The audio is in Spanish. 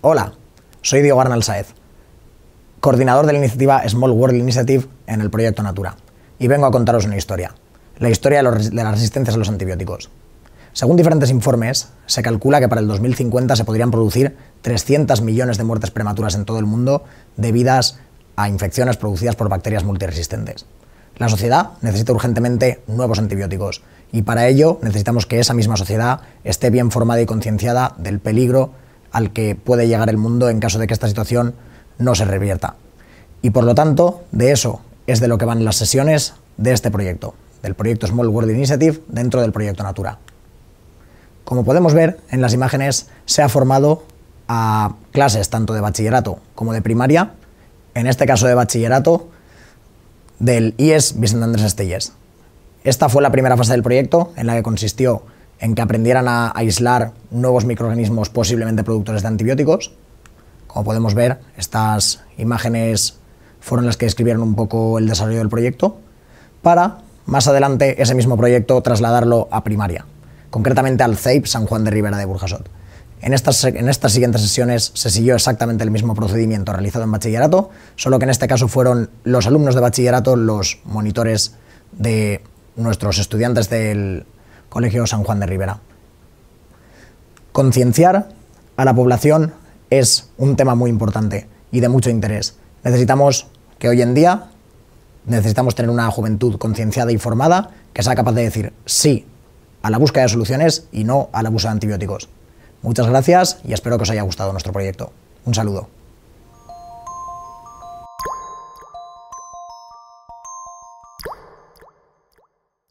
Hola, soy Diego Arnal Saez, coordinador de la iniciativa Small World Initiative en el proyecto Natura, y vengo a contaros una historia, la historia de, de las resistencias a los antibióticos. Según diferentes informes, se calcula que para el 2050 se podrían producir 300 millones de muertes prematuras en todo el mundo debidas a infecciones producidas por bacterias multiresistentes. La sociedad necesita urgentemente nuevos antibióticos y para ello necesitamos que esa misma sociedad esté bien formada y concienciada del peligro al que puede llegar el mundo en caso de que esta situación no se revierta. Y por lo tanto, de eso es de lo que van las sesiones de este proyecto, del proyecto Small World Initiative dentro del proyecto Natura. Como podemos ver en las imágenes, se ha formado a clases tanto de bachillerato como de primaria, en este caso de bachillerato, del IES Vicente Andrés Estelles. Esta fue la primera fase del proyecto en la que consistió en que aprendieran a aislar nuevos microorganismos posiblemente productores de antibióticos. Como podemos ver, estas imágenes fueron las que describieron un poco el desarrollo del proyecto, para más adelante ese mismo proyecto trasladarlo a primaria, concretamente al CEIP San Juan de Rivera de Burjasot. En estas, en estas siguientes sesiones se siguió exactamente el mismo procedimiento realizado en bachillerato, solo que en este caso fueron los alumnos de bachillerato los monitores de nuestros estudiantes del, Colegio San Juan de Rivera. Concienciar a la población es un tema muy importante y de mucho interés. Necesitamos que hoy en día necesitamos tener una juventud concienciada y formada que sea capaz de decir sí a la búsqueda de soluciones y no al abuso de antibióticos. Muchas gracias y espero que os haya gustado nuestro proyecto. Un saludo.